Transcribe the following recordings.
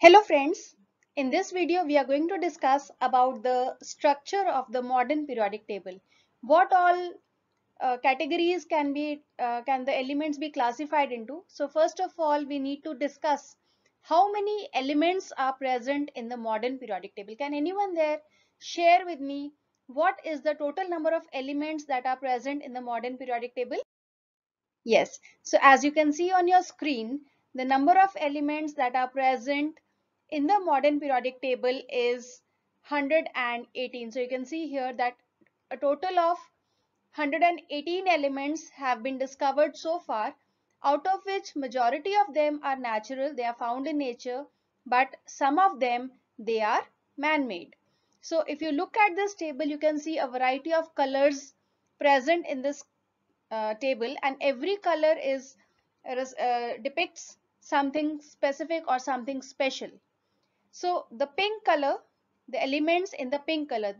Hello friends, in this video we are going to discuss about the structure of the modern periodic table. What all uh, categories can be uh, can the elements be classified into? So first of all we need to discuss how many elements are present in the modern periodic table. Can anyone there share with me what is the total number of elements that are present in the modern periodic table? Yes, so as you can see on your screen, the number of elements that are present in the modern periodic table is 118. So you can see here that a total of 118 elements have been discovered so far out of which majority of them are natural they are found in nature but some of them they are man-made. So if you look at this table you can see a variety of colors present in this uh, table and every color is uh, depicts something specific or something special. So the pink color, the elements in the pink color,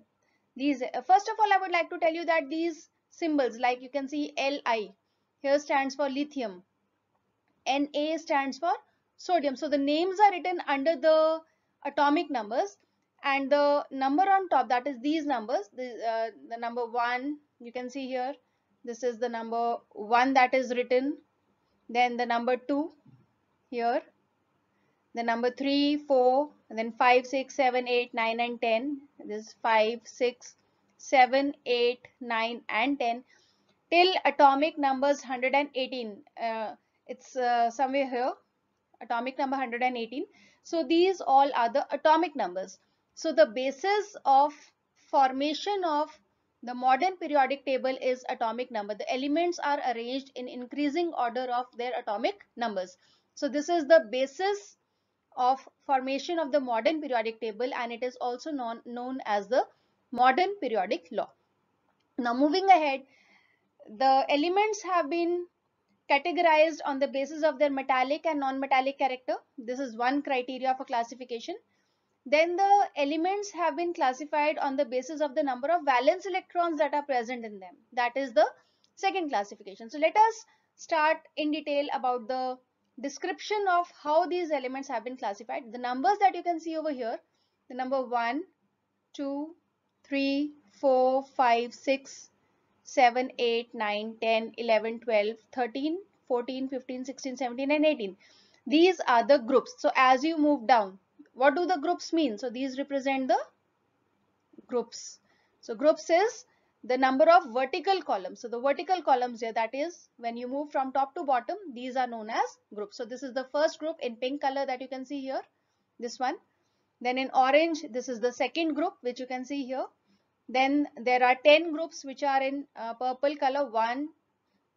these, uh, first of all, I would like to tell you that these symbols, like you can see Li, here stands for lithium, Na stands for sodium. So the names are written under the atomic numbers and the number on top that is these numbers the, uh, the number 1 you can see here this is the number 1 that is written then the number 2 here the number 3 4 and then 5 6 7 8 9 and 10 this is 5 6 7 8 9 and 10 till atomic numbers 118 uh, it's uh, somewhere here atomic number 118 so these all are the atomic numbers so the basis of formation of the modern periodic table is atomic number the elements are arranged in increasing order of their atomic numbers so this is the basis of formation of the modern periodic table and it is also known, known as the modern periodic law. Now moving ahead, the elements have been categorized on the basis of their metallic and non-metallic character. This is one criteria for classification. Then the elements have been classified on the basis of the number of valence electrons that are present in them. That is the second classification. So let us start in detail about the description of how these elements have been classified. The numbers that you can see over here, the number 1, 2, 3, 4, 5, 6, 7, 8, 9, 10, 11, 12, 13, 14, 15, 16, 17 and 18. These are the groups. So as you move down, what do the groups mean? So these represent the groups. So groups is the number of vertical columns. So the vertical columns here that is when you move from top to bottom these are known as groups. So this is the first group in pink color that you can see here this one. Then in orange this is the second group which you can see here. Then there are 10 groups which are in uh, purple color 1.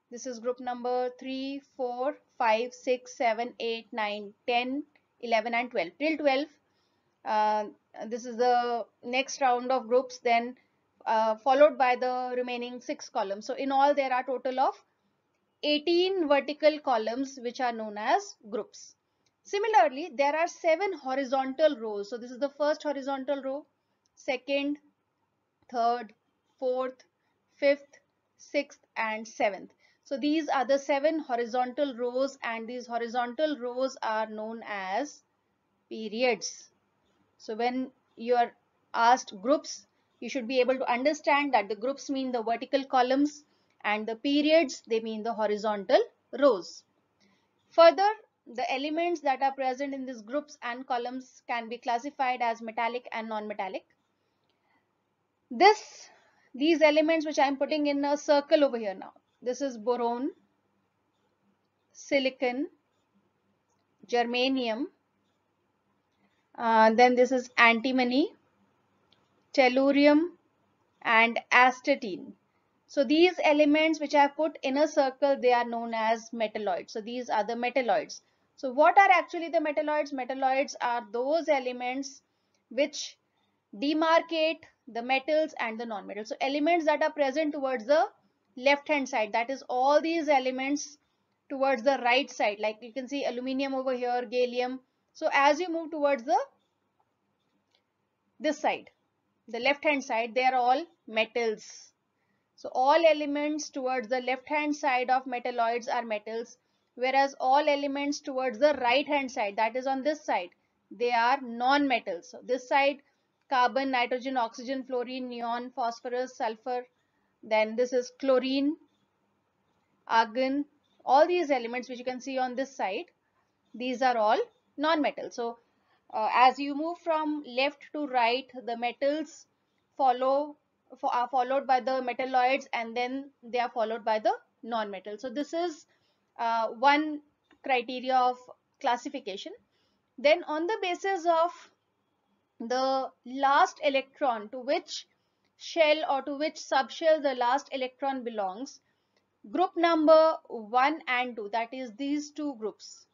This is group number 3, 4, 5, 6, 7, 8, 9, 10, 11 and 12. Till 12 uh, this is the next round of groups then uh, followed by the remaining six columns. So in all there are total of 18 vertical columns which are known as groups. Similarly, there are seven horizontal rows. So this is the first horizontal row, second, third, fourth, fifth, sixth and seventh. So these are the seven horizontal rows and these horizontal rows are known as periods. So when you are asked groups, you should be able to understand that the groups mean the vertical columns and the periods they mean the horizontal rows. Further, the elements that are present in these groups and columns can be classified as metallic and non-metallic. This, these elements which I am putting in a circle over here now. This is boron, silicon, germanium, uh, then this is antimony, tellurium and astatine. So these elements which I have put in a circle, they are known as metalloids. So these are the metalloids. So what are actually the metalloids? Metalloids are those elements which demarcate the metals and the non-metals. So elements that are present towards the left hand side, that is all these elements towards the right side. Like you can see aluminium over here, gallium. So as you move towards the this side, the left hand side they are all metals so all elements towards the left hand side of metalloids are metals whereas all elements towards the right hand side that is on this side they are non-metals so this side carbon nitrogen oxygen fluorine neon phosphorus sulfur then this is chlorine argon all these elements which you can see on this side these are all non-metals so uh, as you move from left to right, the metals follow for, are followed by the metalloids and then they are followed by the non-metal. So this is uh, one criteria of classification. Then on the basis of the last electron to which shell or to which subshell the last electron belongs, group number 1 and 2 that is these two groups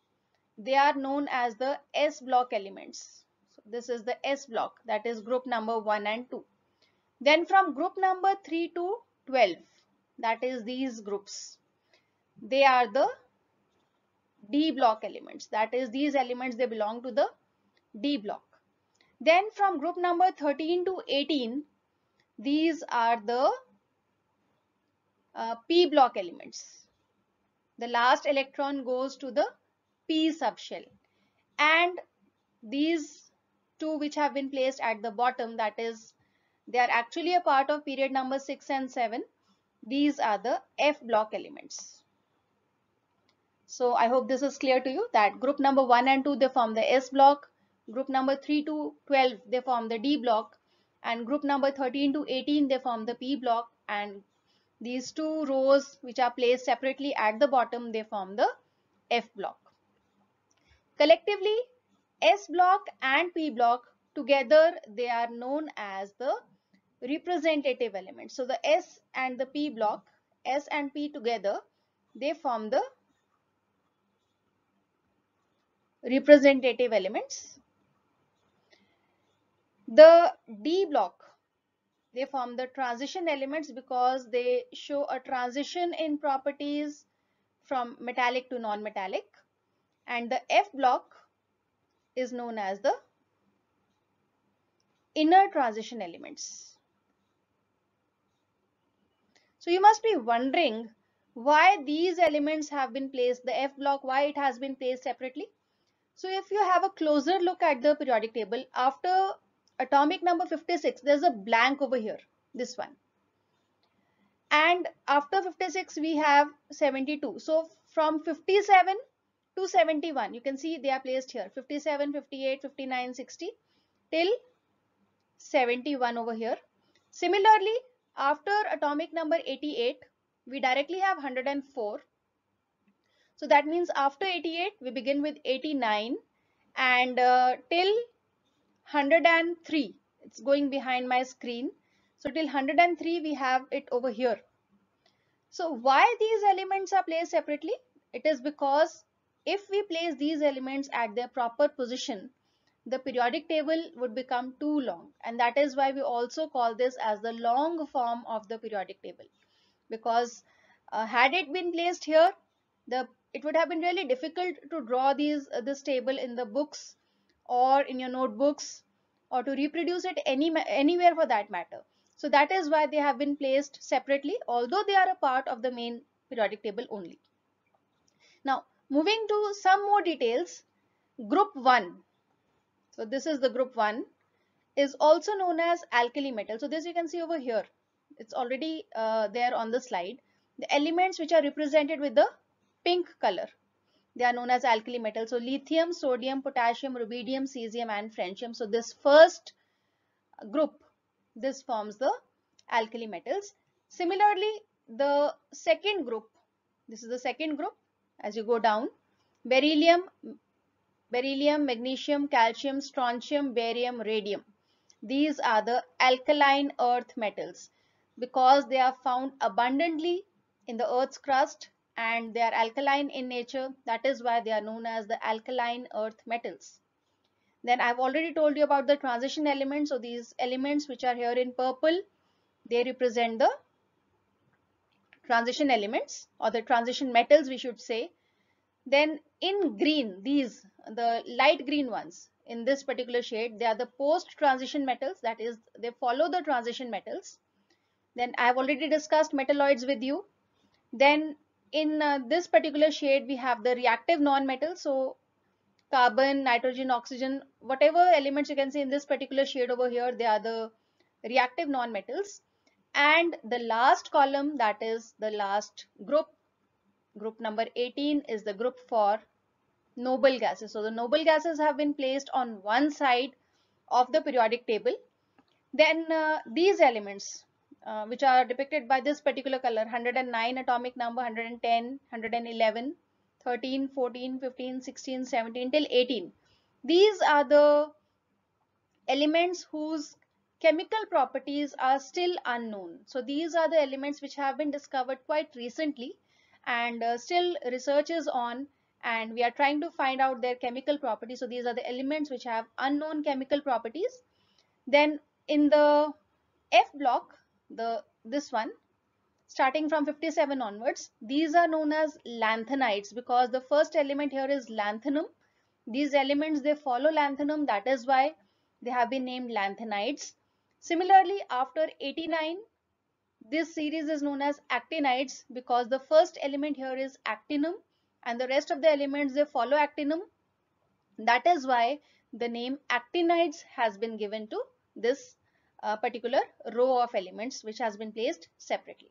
they are known as the S block elements. So this is the S block that is group number 1 and 2. Then from group number 3 to 12 that is these groups. They are the D block elements that is these elements they belong to the D block. Then from group number 13 to 18 these are the uh, P block elements. The last electron goes to the P subshell and these two which have been placed at the bottom that is they are actually a part of period number 6 and 7 these are the F block elements. So I hope this is clear to you that group number 1 and 2 they form the S block, group number 3 to 12 they form the D block and group number 13 to 18 they form the P block and these two rows which are placed separately at the bottom they form the F block. Collectively, S block and P block together they are known as the representative elements. So the S and the P block, S and P together, they form the representative elements. The D block, they form the transition elements because they show a transition in properties from metallic to non-metallic and the F block is known as the inner transition elements. So you must be wondering why these elements have been placed, the F block, why it has been placed separately. So if you have a closer look at the periodic table, after atomic number 56, there's a blank over here, this one. And after 56, we have 72. So from 57 271 you can see they are placed here 57 58 59 60 till 71 over here similarly after atomic number 88 we directly have 104 so that means after 88 we begin with 89 and uh, till 103 it's going behind my screen so till 103 we have it over here so why these elements are placed separately it is because if we place these elements at their proper position, the periodic table would become too long and that is why we also call this as the long form of the periodic table because uh, had it been placed here the it would have been really difficult to draw these uh, this table in the books or in your notebooks or to reproduce it any anywhere for that matter so that is why they have been placed separately although they are a part of the main periodic table only now Moving to some more details, group 1, so this is the group 1, is also known as alkali metal. So this you can see over here, it's already uh, there on the slide. The elements which are represented with the pink color, they are known as alkali metals. So lithium, sodium, potassium, rubidium, cesium and francium. So this first group, this forms the alkali metals. Similarly, the second group, this is the second group, as you go down. Beryllium, beryllium, magnesium, calcium, strontium, barium, radium. These are the alkaline earth metals because they are found abundantly in the earth's crust and they are alkaline in nature. That is why they are known as the alkaline earth metals. Then I've already told you about the transition elements. So these elements which are here in purple, they represent the transition elements or the transition metals we should say then in green these the light green ones in this particular shade they are the post transition metals that is they follow the transition metals then i have already discussed metalloids with you then in uh, this particular shade we have the reactive non-metals so carbon nitrogen oxygen whatever elements you can see in this particular shade over here they are the reactive non-metals and the last column that is the last group group number 18 is the group for noble gases so the noble gases have been placed on one side of the periodic table then uh, these elements uh, which are depicted by this particular color 109 atomic number 110 111 13 14 15 16 17 till 18 these are the elements whose Chemical properties are still unknown. So these are the elements which have been discovered quite recently and uh, still research is on and we are trying to find out their chemical properties. So these are the elements which have unknown chemical properties. Then in the F block, the this one, starting from 57 onwards, these are known as lanthanides because the first element here is lanthanum. These elements, they follow lanthanum. That is why they have been named lanthanides. Similarly, after 89, this series is known as actinides because the first element here is actinum and the rest of the elements they follow actinum. That is why the name actinides has been given to this uh, particular row of elements which has been placed separately.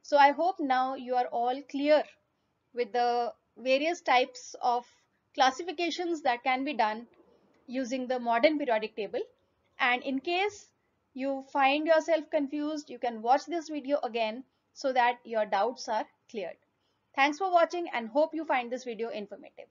So I hope now you are all clear with the various types of classifications that can be done using the modern periodic table and in case you find yourself confused, you can watch this video again so that your doubts are cleared. Thanks for watching and hope you find this video informative.